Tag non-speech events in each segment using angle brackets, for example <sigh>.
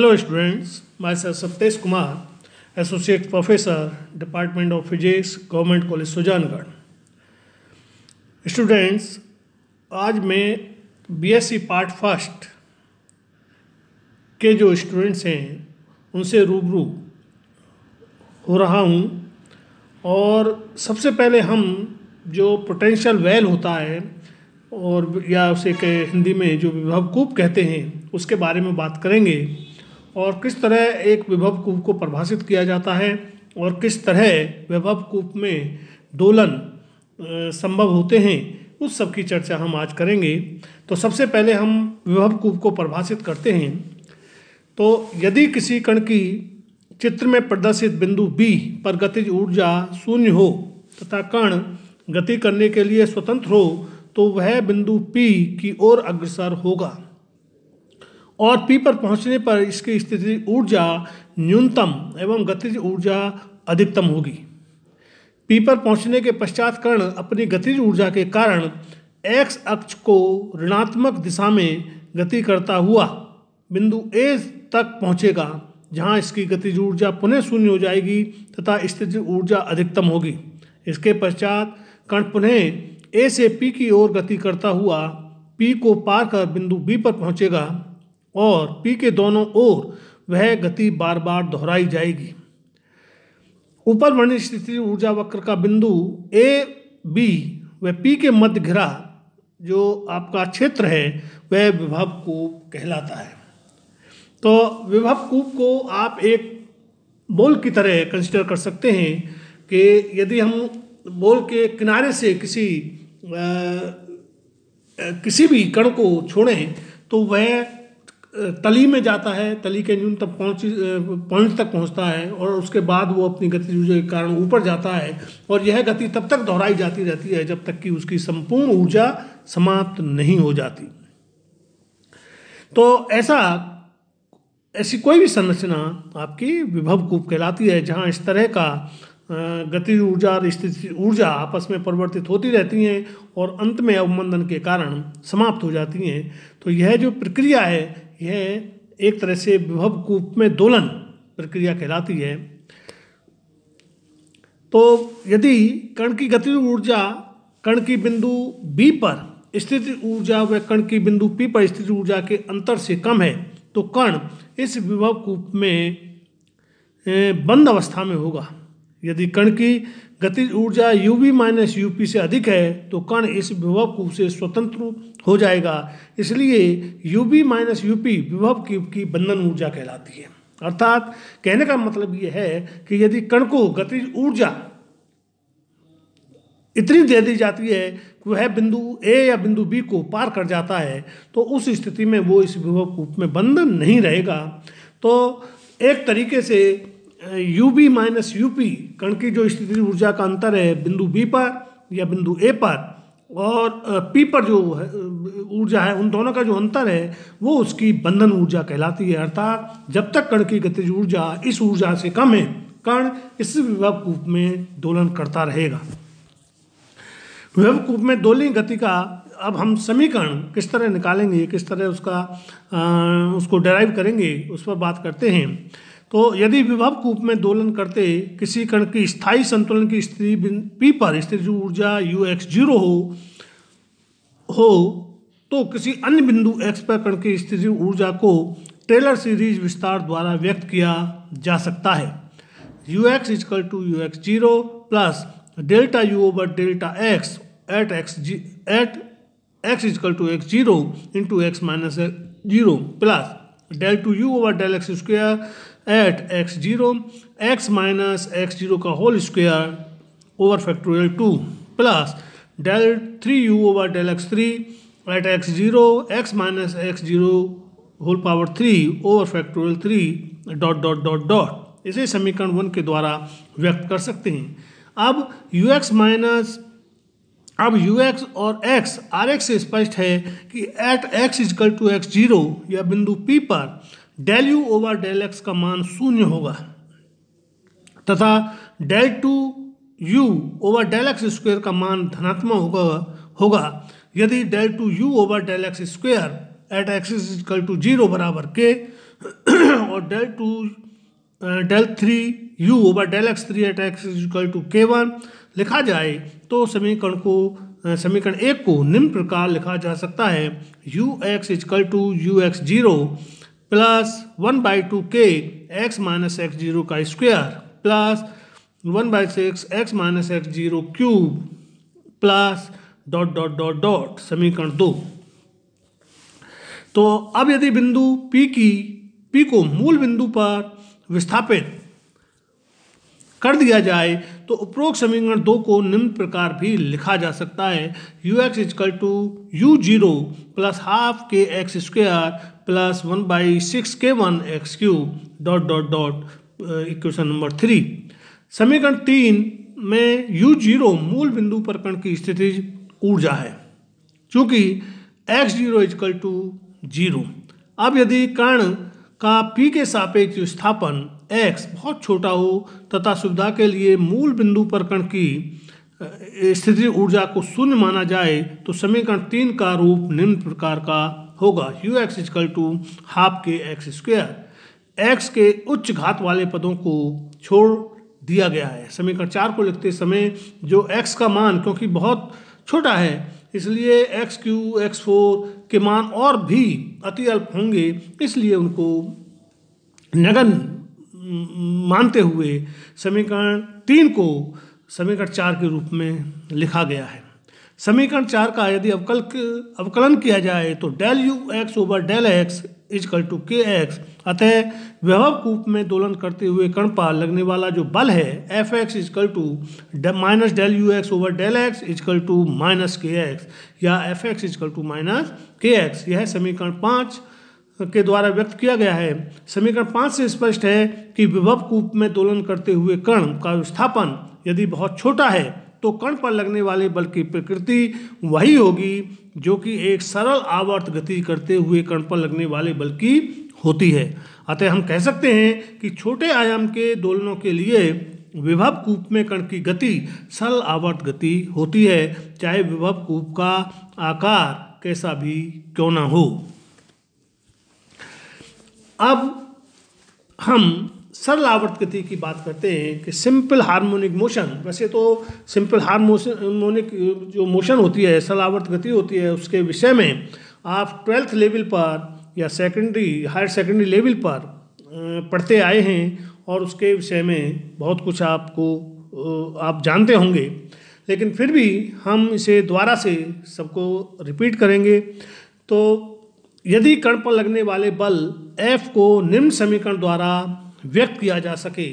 hello students मैं sir Saptesh Kumar associate professor department of physics government college Sujangarh students आज मैं BSc part first के जो स्टूडेंट्स हैं उनसे रूबरू हो रहा हूं और सबसे पहले हम जो पोटेंशियल वेल होता है और या उसे के हिंदी में जो विभव कहते हैं उसके बारे में बात करेंगे और किस तरह एक विभव कूप को परिभाषित किया जाता है और किस तरह विभव कूप में दोलन संभव होते हैं उस सब की चर्चा हम आज करेंगे तो सबसे पहले हम विभव कूप को परिभाषित करते हैं तो यदि किसी कण की चित्र में प्रदर्शित बिंदु बी पर गतिज ऊर्जा शून्य हो तथा कण गति करने के लिए स्वतंत्र हो तो वह बिंदु पी की ओर अग्रसर होगा और पी पर पहुंचने पर इसकी स्थिति ऊर्जा न्यूनतम एवं गतिज ऊर्जा अधिकतम होगी पी पर पहुंचने के पश्चात कर्ण अपनी गतिज ऊर्जा के कारण एक्स अक्ष को ऋणात्मक दिशा में गति करता हुआ बिंदु ए तक पहुंचेगा जहां इसकी गतिज ऊर्जा पुनः शून्य हो जाएगी तथा स्थिति ऊर्जा अधिकतम होगी इसके पश्चात कण पुनः ए से पी की ओर गति करता हुआ पी को पार कर बिंदु बी पर पहुंचेगा और पी के दोनों ओर वह गति बार बार दोहराई जाएगी ऊपर वर्णित स्थिति ऊर्जा वक्र का बिंदु ए बी व पी के मध्य घिरा जो आपका क्षेत्र है वह विभव कूप कहलाता है तो विभव कूप को आप एक बोल की तरह कंसिडर कर सकते हैं कि यदि हम बोल के किनारे से किसी आ, किसी भी कण को छोड़ें तो वह तली में जाता है तली के न्यूनतम पहुंच पॉइंट तक पहुँचता है और उसके बाद वो अपनी गति के कारण ऊपर जाता है और यह गति तब तक दोहराई जाती रहती है जब तक कि उसकी संपूर्ण ऊर्जा समाप्त नहीं हो जाती तो ऐसा ऐसी कोई भी संरचना आपकी विभव कूप कहलाती है जहाँ इस तरह का गति ऊर्जा और स्थिति ऊर्जा आपस में परिवर्तित होती रहती हैं और अंत में अवमंदन के कारण समाप्त हो जाती हैं तो यह जो प्रक्रिया है यह एक तरह से विभव कूप में दोलन प्रक्रिया कहलाती है तो यदि कण की गति ऊर्जा कण की बिंदु बी पर स्थित ऊर्जा व कण की बिंदु पी पर स्थित ऊर्जा के अंतर से कम है तो कण इस विभव कूप में बंद अवस्था में होगा यदि कण की गतिज ऊर्जा U V minus U P से अधिक है तो कण इस विभव कूप से स्वतंत्र हो जाएगा इसलिए U V minus U P विभव कूप की बंधन ऊर्जा कहलाती है अर्थात कहने का मतलब यह है कि यदि कण को गतिज ऊर्जा इतनी दे दी जाती है कि वह बिंदु ए या बिंदु बी को पार कर जाता है तो उस स्थिति में वो इस विभव कूप में बंधन नहीं रहेगा तो एक तरीके से U B minus U P कण की जो स्थिति ऊर्जा का अंतर है बिंदु बी पर या बिंदु ए पर और पी पर जो ऊर्जा है उन दोनों का जो अंतर है वो उसकी बंधन ऊर्जा कहलाती है अर्थात जब तक कण की गतिज ऊर्जा इस ऊर्जा से कम है कण इस विभव कूप में दोलन करता रहेगा विभव कूप में दोलन गति का अब हम समीकरण किस तरह निकालेंगे किस तरह उसका आ, उसको डेराइव करेंगे उस पर बात करते हैं तो यदि विभव कूप में दोलन करते किसी कण की स्थायी संतुलन की स्थिति पी पर स्थिर ऊर्जा यू एक्स जीरो हो हो तो किसी अन्य बिंदु एक्स पर कण की स्थिति ऊर्जा को टेलर सीरीज विस्तार द्वारा व्यक्त किया जा सकता है U X is equal to U X zero plus delta U over delta X at X G at X is equal to X zero into X minus zero plus del two U over del X square at X zero X minus X zero का whole square over factorial two plus del three U over del X three at X zero X minus X zero whole power three over factorial three dot dot dot dot इसे समीकरण one के द्वारा व्यक्त कर सकते हैं अब U X minus अब यू एक्स और एक्स आर एक्स से स्पष्ट है कि at X is equal to X zero या बिंदु पी पर del U over del X का मान शून्य होगा तथा del two U over del X square का मान धनात्मक होगा होगा यदि del two U over del X square at X is equal to zero बराबर के <clears throat> और del two del three U over del X three at X is equal to के वन लिखा जाए तो समीकरण को समीकरण एक को निम्न प्रकार लिखा जा सकता है U X is equal to U X zero plus one by two के एक्स माइनस एक्स जीरो का square plus one by six X minus X zero cube plus dot dot dot dot समीकरण दो तो अब यदि बिंदु पी की P को मूल बिंदु पर विस्थापित कर दिया जाए तो उपरोक्त समीकरण दो को निम्न प्रकार भी लिखा जा सकता है U X is equal to U zero plus half के X square plus one by six के one X cube dot dot dot equation number three समीकरण तीन में यू जीरो मूल बिंदु पर कण की स्थिति ऊर्जा है क्योंकि X zero is equal to zero अब यदि कर्ण का पी के सापेक्ष विस्थापन एक्स बहुत छोटा हो तथा सुविधा के लिए मूल बिंदु पर कण की स्थिति ऊर्जा को शून्य माना जाए तो समीकरण तीन का रूप निम्न प्रकार का होगा U X is equal to half के एक्स स्क्वेयर एक्स के उच्च घात वाले पदों को छोड़ दिया गया है समीकरण चार को लिखते समय जो एक्स का मान क्योंकि बहुत छोटा है इसलिए एक्स क्यू एक्स फोर के मान और भी अति अल्प होंगे इसलिए उनको नगन मानते हुए समीकरण तीन को समीकरण चार के रूप में लिखा गया है समीकरण चार का यदि अवकल अवकलन किया जाए तो del U X over del X is equal to के एक्स अतः विभव कूप में दोलन करते हुए कण पर लगने वाला जो बल है F X is equal to minus del U X over del X is equal to minus के एक्स या F X is equal to minus के एक्स यह समीकरण पाँच के द्वारा व्यक्त किया गया है समीकरण पाँच से स्पष्ट है कि विभव कूप में दोलन करते हुए कर्ण का विस्थापन यदि बहुत छोटा है तो कण पर लगने वाले बल की प्रकृति वही होगी जो कि एक सरल आवर्त गति करते हुए कण पर लगने वाले बल की होती है अतः हम कह सकते हैं कि छोटे आयाम के दोलनों के लिए विभव कूप में कण की गति सरल आवर्त गति होती है चाहे विभव कूप का आकार कैसा भी क्यों ना हो अब हम सरल आवर्त गति की बात करते हैं कि सिंपल हार्मोनिक मोशन वैसे तो सिंपल हार्मोनिक जो मोशन होती है सरल आवर्त गति होती है उसके विषय में आप ट्वेल्थ लेवल पर या सेकेंडरी हायर सेकेंडरी लेवल पर पढ़ते आए हैं और उसके विषय में बहुत कुछ आपको आप जानते होंगे लेकिन फिर भी हम इसे दोबारा से सबको रिपीट करेंगे तो यदि कण पर लगने वाले बल F को निम्न समीकरण द्वारा व्यक्त किया जा सके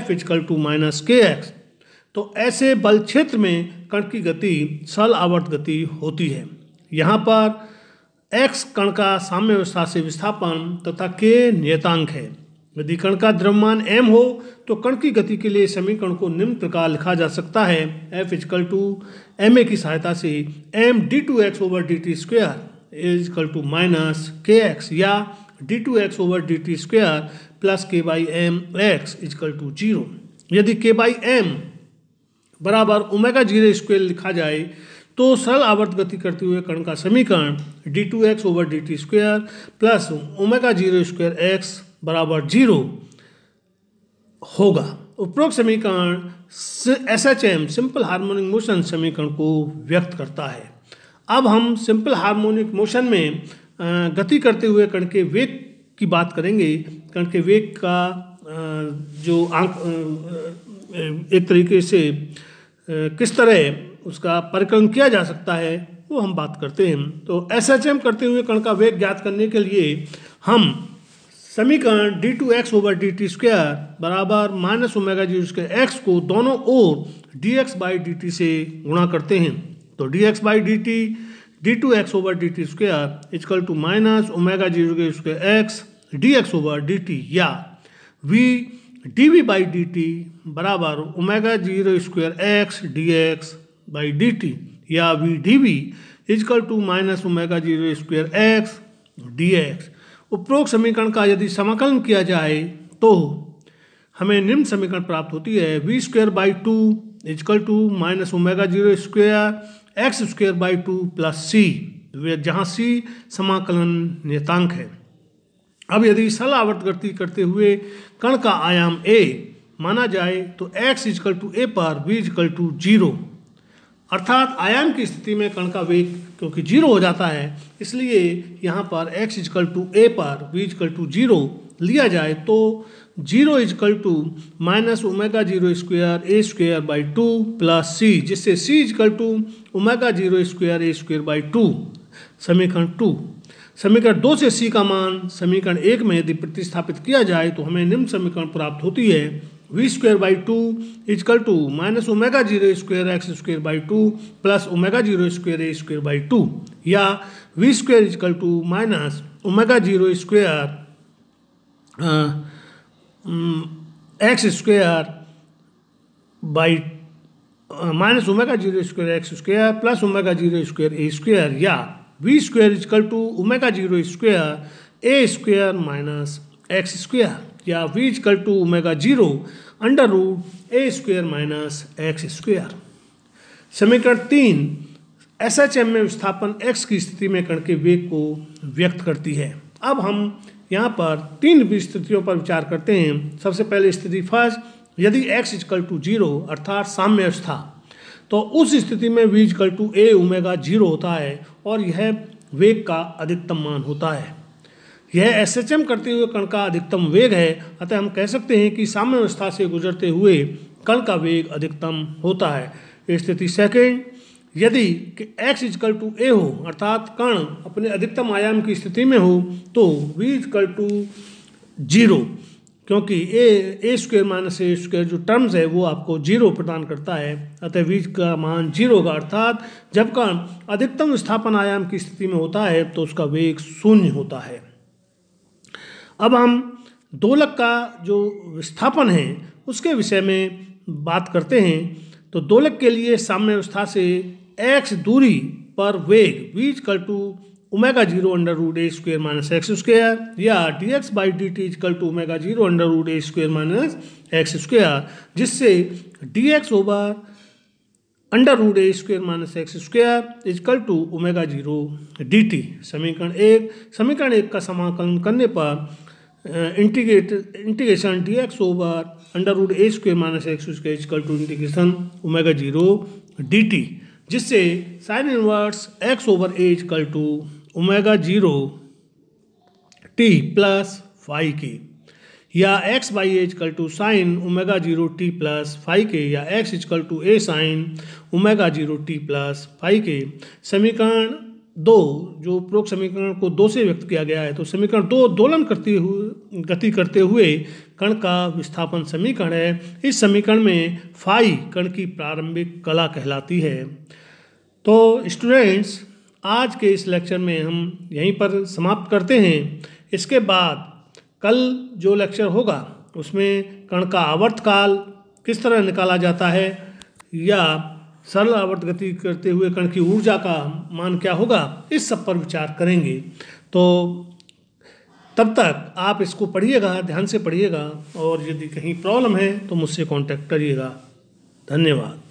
F इजकल टू माइनस के एक्स तो ऐसे बल क्षेत्र में कण की गति सल आवर्त गति होती है यहाँ पर x कण का साम्य अवस्था से विस्थापन तथा k नियतांक है यदि कण का द्रव्यमान m हो तो कण की गति के लिए समीकरण को निम्न प्रकार लिखा जा सकता है f इजकल टू एम की सहायता से m d two x over d t square is equal to minus के एक्स या d two x over d t square plus k by m x is equal to zero यदि k by m बराबर omega zero square लिखा जाए तो सरल आवर्त गति करते हुए कण का समीकरण d two x over d t square plus omega zero square x बराबर जीरो होगा उपरोक्त समीकरण S H M simple harmonic motion समीकरण को व्यक्त करता है अब हम सिंपल हार्मोनिक मोशन में गति करते हुए कण के वेग की बात करेंगे कण के वेग का जो आंक एक तरीके से किस तरह उसका परिक्रम किया जा सकता है वो हम बात करते हैं तो एस एच एम करते हुए कण का वेग ज्ञात करने के लिए हम समीकरण d two x over d t square बराबर माइनस ओमेगा जी स्क्वायर एक्स को दोनों ओर d x by d t से गुणा करते हैं तो d x by d t d two x over d t square is equal to minus omega zero के square x d x over d t या v d v by d t बराबर omega zero square x d x by d t या v d v is equal to minus omega zero square x d x उपरोक्त समीकरण का यदि समाकलन किया जाए तो हमें निम्न समीकरण प्राप्त होती है v square by two is equal to minus omega zero square x square by two plus c जहाँ सी समाकलन नियतांक है अब यदि सल आवर्त गति करते हुए कण का आयाम ए माना जाए तो x इजकल टू ए पर b इजकल टू जीरो अर्थात आयाम की स्थिति में कण का वेग क्योंकि जीरो हो जाता है इसलिए यहाँ पर x इजकल टू ए पर b इजकल टू जीरो लिया जाए तो zero is equal to minus omega zero square a square by two plus c जिससे c is equal to omega zero square a square by two समीकरण टू समीकरण दो से सी का मान समीकरण एक में यदि प्रतिस्थापित किया जाए तो हमें निम्न समीकरण प्राप्त होती है v square by two is equal to minus omega zero square x square by two plus omega zero square a square by two या v square is equal to minus omega zero square x square by minus omega zero square x square plus omega zero square a square या v square is equal to omega zero square a square minus x square या v is equal to omega zero under root a square minus x square समीकरण तीन S H M में विस्थापन x की स्थिति में कण के वेग को व्यक्त करती है अब हम यहाँ पर तीन स्थितियों पर विचार करते हैं सबसे पहले स्थिति फर्स्ट यदि x इजकल टू जीरो अर्थात साम्यवस्था तो उस स्थिति में v is equal to a omega zero होता है और यह वेग का अधिकतम मान होता है यह एस एच एम करते हुए कण का अधिकतम वेग है अतः हम कह सकते हैं कि साम्यवस्था से गुजरते हुए कण का वेग अधिकतम होता है स्थिति सेकेंड यदि कि x इजकल टू ए हो अर्थात कण अपने अधिकतम आयाम की स्थिति में हो तो v इजकल टू जीरो क्योंकि a a square minus a square जो टर्म्स है वो आपको जीरो प्रदान करता है अतः वी का मान जीरो होगा अर्थात जब कण अधिकतम स्थापन आयाम की स्थिति में होता है तो उसका वेग शून्य होता है अब हम दोलक का जो विस्थापन है उसके विषय में बात करते हैं तो दोलक के लिए साम्य अवस्था से एक्स दूरी पर वेग v is equal to omega zero under root a square minus x square या d x by d t is equal to omega zero under root a square minus x square जिससे d x over under root a square minus x square is equal to omega zero d t समीकरण एक समीकरण एक का समाकलन करने पर integrate integration d x over under root a square minus x square is equal to integration omega zero d t जिससे sine inverse x over is equal to omega zero t plus five के या x by is equal to sine omega zero t plus five के या x is equal to a sine omega zero t plus five के समीकरण दो जो उपरोक्त समीकरण को दो से व्यक्त किया गया है तो समीकरण दो दोलन करते हुए गति करते हुए कण का विस्थापन समीकरण है इस समीकरण में फाई कण की प्रारंभिक कला कहलाती है तो स्टूडेंट्स आज के इस लेक्चर में हम यहीं पर समाप्त करते हैं इसके बाद कल जो लेक्चर होगा उसमें कण का आवर्तकाल किस तरह निकाला जाता है या सरल आवर्त गति करते हुए कण की ऊर्जा का मान क्या होगा इस सब पर विचार करेंगे तो तब तक आप इसको पढ़िएगा ध्यान से पढ़िएगा और यदि कहीं प्रॉब्लम है तो मुझसे कांटेक्ट करिएगा धन्यवाद